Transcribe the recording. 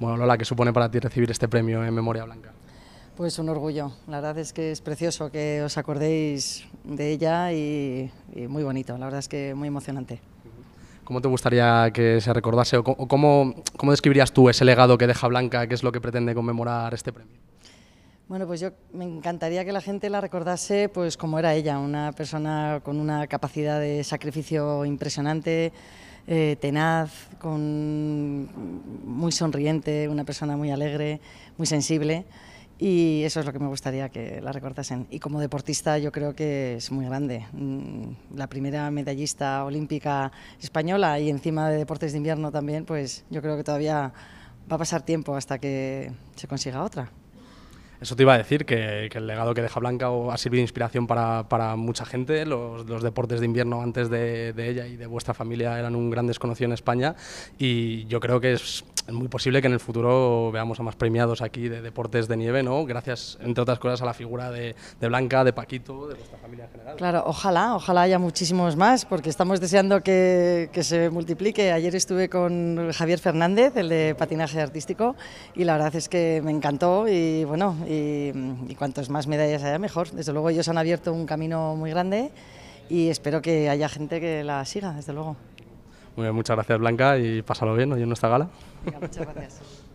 Bueno, Lola, ¿qué supone para ti recibir este premio en Memoria Blanca? Pues un orgullo, la verdad es que es precioso que os acordéis de ella y, muy bonito, la verdad es que muy emocionante. ¿Cómo te gustaría que se recordase o cómo, cómo describirías tú ese legado que deja Blanca, qué es lo que pretende conmemorar este premio? Bueno, pues yo me encantaría que la gente la recordase pues como era ella, una persona con una capacidad de sacrificio impresionante, eh, tenaz, con, muy sonriente, una persona muy alegre, muy sensible. Y eso es lo que me gustaría que la recortasen. Y como deportista yo creo que es muy grande. Mm, la primera medallista olímpica española y encima de deportes de invierno también, pues yo creo que todavía va a pasar tiempo hasta que se consiga otra. Eso te iba a decir, que, el legado que deja Blanca ha servido de inspiración para, mucha gente. Los, deportes de invierno antes de, ella y de vuestra familia eran un gran desconocido en España y yo creo que es es muy posible que en el futuro veamos a más premiados aquí de deportes de nieve, ¿no? Gracias, entre otras cosas, a la figura de, Blanca, de Paquito, de nuestra familia en general. Claro, ojalá, ojalá haya muchísimos más, porque estamos deseando que, se multiplique. Ayer estuve con Javier Fernández, el de patinaje artístico, y la verdad es que me encantó y bueno, y cuantos más medallas haya, mejor. Desde luego ellos han abierto un camino muy grande y espero que haya gente que la siga, desde luego muchas gracias Blanca y pásalo bien hoy en nuestra gala. muchas gracias.